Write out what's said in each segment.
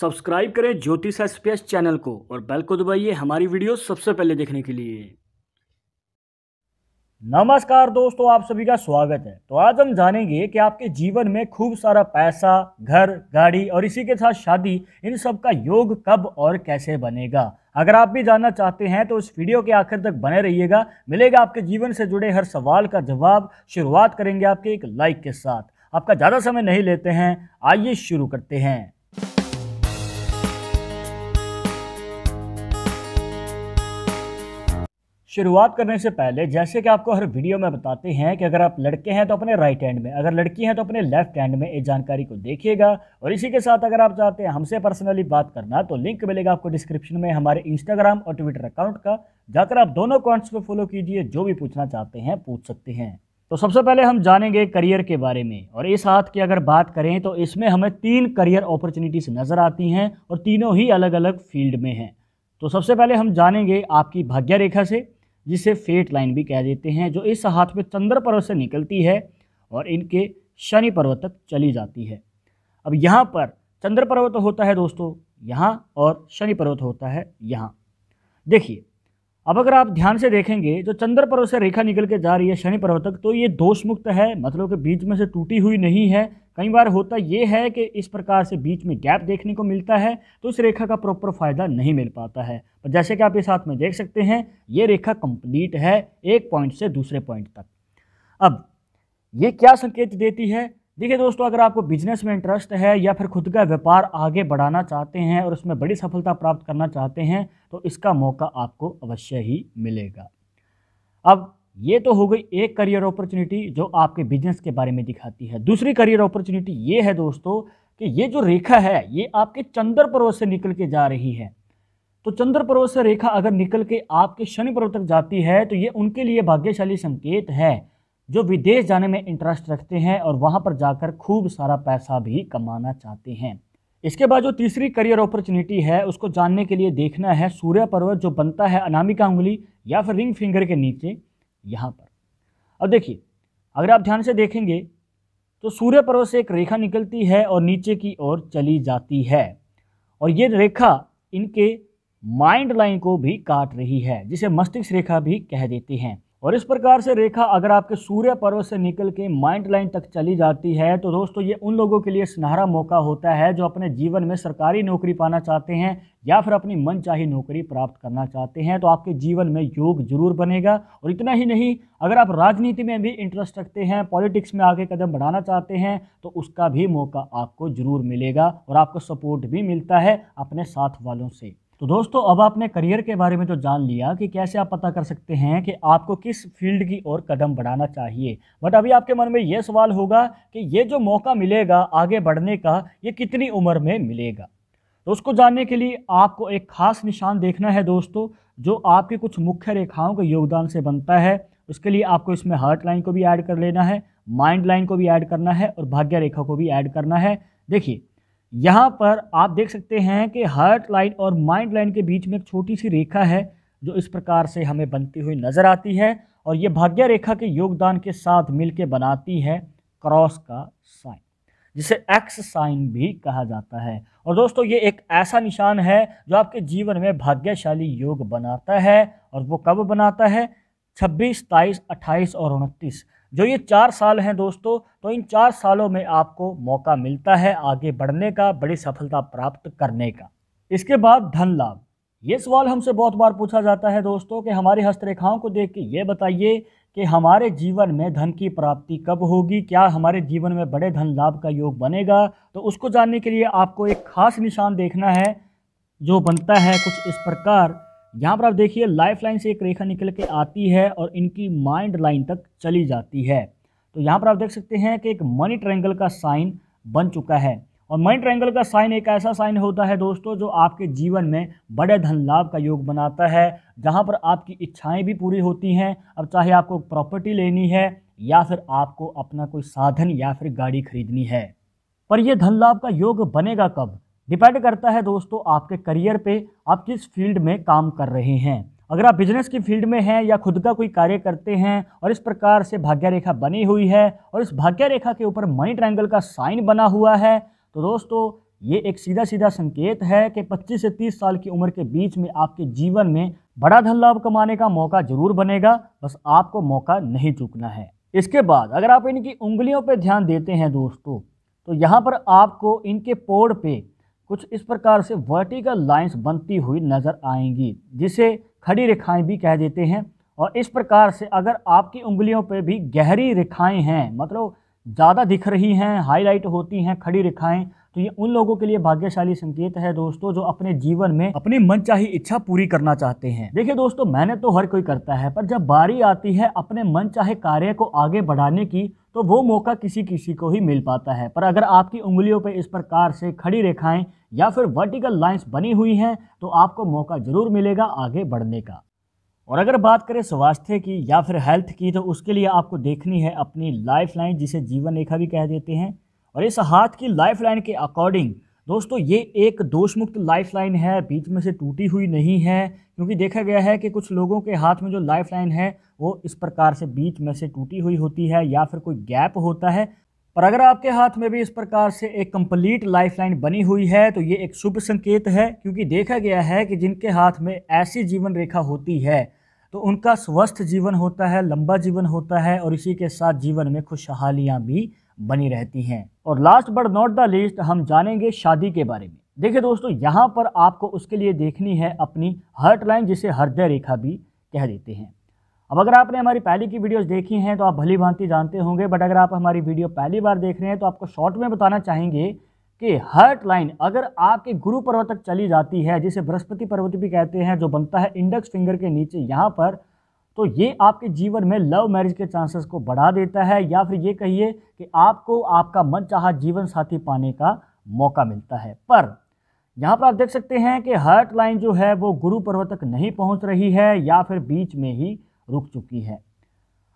subscribe करें ज्योतिष S channel को और बेल को दबाइए हमारी वीडियो सबसे पहले देखने के लिए नमस्कार दोस्तों आप सभी का स्वागत है तो आज हम जानेंगे कि आपके जीवन में खूब सारा पैसा घर गाड़ी और इसी के साथ शादी इन सब का योग कब और कैसे बनेगा अगर आप भी जानना चाहते हैं तो इस वीडियो के आखिर तक बने रहिएगा मिलेगा आपके जीवन से जुड़े हर सवाल का जवाब शुरुआत करेंगे आपके एक लाइक के साथ आपका ज़्यादा समय नहीं लेते हैं आइए शुरू करते हैं शुरुआत करने से पहले जैसे कि आपको हर वीडियो में बताते हैं कि अगर आप लड़के हैं तो अपने राइट हैंड में अगर लड़की हैं तो अपने लेफ्ट हैंड में इस जानकारी को देखिएगा और इसी के साथ अगर आप चाहते हैं हमसे पर्सनली बात करना तो लिंक मिलेगा आपको डिस्क्रिप्शन में हमारे इंस्टाग्राम और ट्विटर अकाउंट का जाकर आप दोनों अकाउंट्स को फॉलो कीजिए जो भी पूछना चाहते हैं पूछ सकते हैं तो सबसे पहले हम जानेंगे करियर के बारे में और इस हाथ की अगर बात करें तो इसमें हमें तीन करियर अपॉर्चुनिटीज़ नज़र आती हैं और तीनों ही अलग अलग फील्ड में हैं तो सबसे पहले हम जानेंगे आपकी भाग्य रेखा से जिसे फेट लाइन भी कह देते हैं जो इस हाथ में चंद्र पर्वत से निकलती है और इनके शनि पर्वत तक चली जाती है अब यहाँ पर चंद्र पर्वत होता है दोस्तों यहाँ और शनि पर्वत होता है यहाँ देखिए अब अगर आप ध्यान से देखेंगे जो चंद्र पर्वत से रेखा निकल के जा रही है शनि पर्वत तक तो ये दोष मुक्त है मतलब कि बीच में से टूटी हुई नहीं है कई बार होता ये है कि इस प्रकार से बीच में गैप देखने को मिलता है तो उस रेखा का प्रॉपर फायदा नहीं मिल पाता है और जैसे कि आप इस हाथ में देख सकते हैं ये रेखा कंप्लीट है एक पॉइंट से दूसरे पॉइंट तक अब ये क्या संकेत देती है देखिए दोस्तों अगर आपको बिजनेस में इंटरेस्ट है या फिर खुद का व्यापार आगे बढ़ाना चाहते हैं और उसमें बड़ी सफलता प्राप्त करना चाहते हैं तो इसका मौका आपको अवश्य ही मिलेगा अब ये तो हो गई एक करियर अपॉर्चुनिटी जो आपके बिजनेस के बारे में दिखाती है दूसरी करियर अपॉर्चुनिटी ये है दोस्तों कि ये जो रेखा है ये आपके चंद्र पर्वत से निकल के जा रही है तो चंद्र पर्वत से रेखा अगर निकल के आपके शनि पर्वत तक जाती है तो ये उनके लिए भाग्यशाली संकेत है जो विदेश जाने में इंटरेस्ट रखते हैं और वहाँ पर जाकर खूब सारा पैसा भी कमाना चाहते हैं इसके बाद जो तीसरी करियर अपॉर्चुनिटी है उसको जानने के लिए देखना है सूर्य पर्वत जो बनता है अनामिका उंगली या फिर रिंग फिंगर के नीचे यहाँ पर अब देखिए अगर आप ध्यान से देखेंगे तो सूर्य पर्वत से एक रेखा निकलती है और नीचे की ओर चली जाती है और ये रेखा इनके माइंड लाइन को भी काट रही है जिसे मस्तिष्क रेखा भी कह देते हैं और इस प्रकार से रेखा अगर आपके सूर्य पर्वत से निकल के माइंड लाइन तक चली जाती है तो दोस्तों ये उन लोगों के लिए सुनहरा मौका होता है जो अपने जीवन में सरकारी नौकरी पाना चाहते हैं या फिर अपनी मनचाही नौकरी प्राप्त करना चाहते हैं तो आपके जीवन में योग जरूर बनेगा और इतना ही नहीं अगर आप राजनीति में भी इंटरेस्ट रखते हैं पॉलिटिक्स में आगे कदम बढ़ाना चाहते हैं तो उसका भी मौका आपको जरूर मिलेगा और आपको सपोर्ट भी मिलता है अपने साथ वालों से तो दोस्तों अब आपने करियर के बारे में तो जान लिया कि कैसे आप पता कर सकते हैं कि आपको किस फील्ड की ओर कदम बढ़ाना चाहिए बट अभी आपके मन में ये सवाल होगा कि ये जो मौका मिलेगा आगे बढ़ने का ये कितनी उम्र में मिलेगा तो उसको जानने के लिए आपको एक खास निशान देखना है दोस्तों जो आपकी कुछ मुख्य रेखाओं के योगदान से बनता है उसके लिए आपको इसमें हार्ट लाइन को भी ऐड कर लेना है माइंड लाइन को भी ऐड करना है और भाग्य रेखा को भी ऐड करना है देखिए यहाँ पर आप देख सकते हैं कि हार्ट लाइन और माइंड लाइन के बीच में एक छोटी सी रेखा है जो इस प्रकार से हमें बनती हुई नज़र आती है और ये भाग्य रेखा के योगदान के साथ मिलकर बनाती है क्रॉस का साइन जिसे एक्स साइन भी कहा जाता है और दोस्तों ये एक ऐसा निशान है जो आपके जीवन में भाग्यशाली योग बनाता है और वो कब बनाता है 26, 27, 28 और उनतीस जो ये चार साल हैं दोस्तों तो इन चार सालों में आपको मौका मिलता है आगे बढ़ने का बड़ी सफलता प्राप्त करने का इसके बाद धन लाभ ये सवाल हमसे बहुत बार पूछा जाता है दोस्तों कि हमारी हस्तरेखाओं को देख के ये बताइए कि हमारे जीवन में धन की प्राप्ति कब होगी क्या हमारे जीवन में बड़े धन लाभ का योग बनेगा तो उसको जानने के लिए आपको एक खास निशान देखना है जो बनता है कुछ इस प्रकार यहाँ पर आप देखिए लाइफ लाइन से एक रेखा निकल के आती है और इनकी माइंड लाइन तक चली जाती है तो यहाँ पर आप देख सकते हैं कि एक मनी ट्रैंगल का साइन बन चुका है और मनी ट्रैंगल का साइन एक ऐसा साइन होता है दोस्तों जो आपके जीवन में बड़े धन लाभ का योग बनाता है जहाँ पर आपकी इच्छाएँ भी पूरी होती हैं अब चाहे आपको प्रॉपर्टी लेनी है या फिर आपको अपना कोई साधन या फिर गाड़ी खरीदनी है पर यह धन लाभ का योग बनेगा कब डिपेंड करता है दोस्तों आपके करियर पे आप किस फील्ड में काम कर रहे हैं अगर आप बिजनेस की फील्ड में हैं या खुद का कोई कार्य करते हैं और इस प्रकार से भाग्य रेखा बनी हुई है और इस भाग्य रेखा के ऊपर मनी ट्रायंगल का साइन बना हुआ है तो दोस्तों ये एक सीधा सीधा संकेत है कि 25 से 30 साल की उम्र के बीच में आपके जीवन में बड़ा धन लाभ कमाने का मौका जरूर बनेगा बस आपको मौका नहीं चूकना है इसके बाद अगर आप इनकी उंगलियों पर ध्यान देते हैं दोस्तों तो यहाँ पर आपको इनके पोड़ पे कुछ इस प्रकार से वर्टिकल लाइंस बनती हुई नज़र आएंगी जिसे खड़ी रेखाएं भी कह देते हैं और इस प्रकार से अगर आपकी उंगलियों पर भी गहरी रेखाएं हैं मतलब ज़्यादा दिख रही हैं हाईलाइट होती हैं खड़ी रेखाएं तो ये उन लोगों के लिए भाग्यशाली संकेत है दोस्तों जो अपने जीवन में अपनी मनचाही इच्छा पूरी करना चाहते हैं देखिए दोस्तों मैंने तो हर कोई करता है पर जब बारी आती है अपने मनचाहे कार्य को आगे बढ़ाने की तो वो मौका किसी किसी को ही मिल पाता है पर अगर आपकी उंगलियों पर इस प्रकार से खड़ी रेखाएं या फिर वर्टिकल लाइंस बनी हुई हैं तो आपको मौका ज़रूर मिलेगा आगे बढ़ने का और अगर बात करें स्वास्थ्य की या फिर हेल्थ की तो उसके लिए आपको देखनी है अपनी लाइफ लाइन जिसे जीवन रेखा भी कह देते हैं और इस हाथ की लाइफ लाइन के अकॉर्डिंग दोस्तों ये एक दोष मुक्त लाइफ लाइन है बीच में से टूटी हुई नहीं है क्योंकि देखा गया है कि कुछ लोगों के हाथ में जो लाइफ लाइन है वो इस प्रकार से बीच में से टूटी हुई होती है या फिर कोई गैप होता है और अगर आपके हाथ में भी इस प्रकार से एक कंप्लीट लाइफलाइन बनी हुई है तो ये एक शुभ संकेत है क्योंकि देखा गया है कि जिनके हाथ में ऐसी जीवन रेखा होती है तो उनका स्वस्थ जीवन होता है लंबा जीवन होता है और इसी के साथ जीवन में खुशहालियाँ भी बनी रहती हैं और last but not the list हम जानेंगे शादी के बारे में देखिए दोस्तों यहाँ पर आपको उसके लिए देखनी है अपनी हर्ट लाइन जिसे हृदय रेखा भी कह देते हैं अब अगर आपने हमारी पहली की वीडियोस देखी हैं तो आप भली भांति जानते होंगे बट अगर आप हमारी वीडियो पहली बार देख रहे हैं तो आपको शॉर्ट में बताना चाहेंगे कि हर्ट लाइन अगर आपके गुरु पर्व तक चली जाती है जिसे बृहस्पति पर्वत भी कहते हैं जो बनता है इंडेक्स फिंगर के नीचे यहाँ पर तो ये आपके जीवन में लव मैरिज के चांसेस को बढ़ा देता है या फिर ये कहिए कि आपको आपका मन चाह जीवन साथी पाने का मौका मिलता है पर यहाँ पर आप देख सकते हैं कि हर्ट लाइन जो है वो गुरु पर्व तक नहीं पहुँच रही है या फिर बीच में ही रुक चुकी है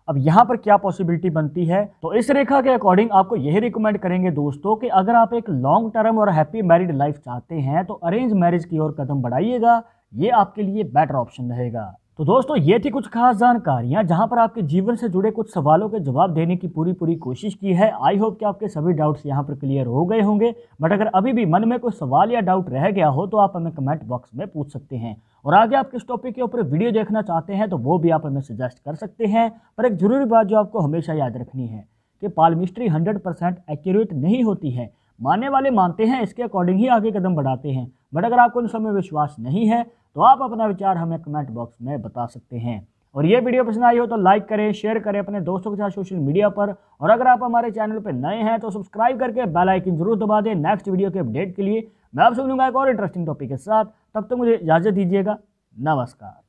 अब यहाँ पर क्या पॉसिबिलिटी बनती है तो इस रेखा के अकॉर्डिंग आपको यही रिकमेंड करेंगे दोस्तों कि अगर आप एक लॉन्ग टर्म और हैप्पी मैरिड लाइफ चाहते हैं तो अरेंज मैरिज की ओर कदम बढ़ाइएगा ये आपके लिए बेटर ऑप्शन रहेगा तो दोस्तों ये थी कुछ खास जानकारियाँ जहाँ पर आपके जीवन से जुड़े कुछ सवालों के जवाब देने की पूरी पूरी कोशिश की है आई होप कि आपके सभी डाउट्स यहाँ पर क्लियर हो गए होंगे बट अगर अभी भी मन में कोई सवाल या डाउट रह गया हो तो आप हमें कमेंट बॉक्स में पूछ सकते हैं और आगे आप किस टॉपिक के ऊपर वीडियो देखना चाहते हैं तो वो भी आप हमें सजेस्ट कर सकते हैं पर एक जरूरी बात जो आपको हमेशा याद रखनी है कि पालमिस्ट्री हंड्रेड परसेंट एक्यूरेट नहीं होती है मानने वाले मानते हैं इसके अकॉर्डिंग ही आगे कदम बढ़ाते हैं बट अगर आपको इन सब में विश्वास नहीं है तो आप अपना विचार हमें कमेंट बॉक्स में बता सकते हैं और ये वीडियो पसंद आई हो तो लाइक करें शेयर करें अपने दोस्तों के साथ सोशल मीडिया पर और अगर आप हमारे चैनल पर नए हैं तो सब्सक्राइब करके बेल आइकन जरूर दबा दें नेक्स्ट वीडियो के अपडेट के लिए मैं आपसे मिलूंगा एक और इंटरेस्टिंग टॉपिक के साथ तब तक तो मुझे इजाज़त दीजिएगा नमस्कार